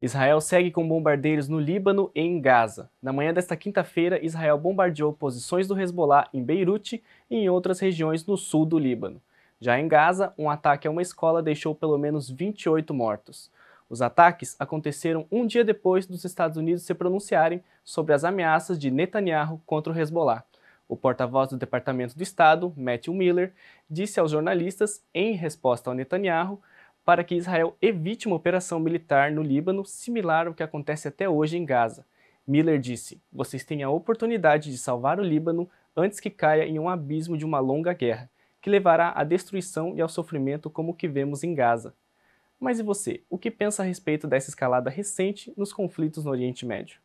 Israel segue com bombardeiros no Líbano e em Gaza. Na manhã desta quinta-feira, Israel bombardeou posições do Hezbollah em Beirute e em outras regiões no sul do Líbano. Já em Gaza, um ataque a uma escola deixou pelo menos 28 mortos. Os ataques aconteceram um dia depois dos Estados Unidos se pronunciarem sobre as ameaças de Netanyahu contra o Hezbollah. O porta-voz do Departamento do Estado, Matthew Miller, disse aos jornalistas, em resposta ao Netanyahu, para que Israel evite uma operação militar no Líbano similar ao que acontece até hoje em Gaza. Miller disse: Vocês têm a oportunidade de salvar o Líbano antes que caia em um abismo de uma longa guerra, que levará à destruição e ao sofrimento como o que vemos em Gaza. Mas e você, o que pensa a respeito dessa escalada recente nos conflitos no Oriente Médio?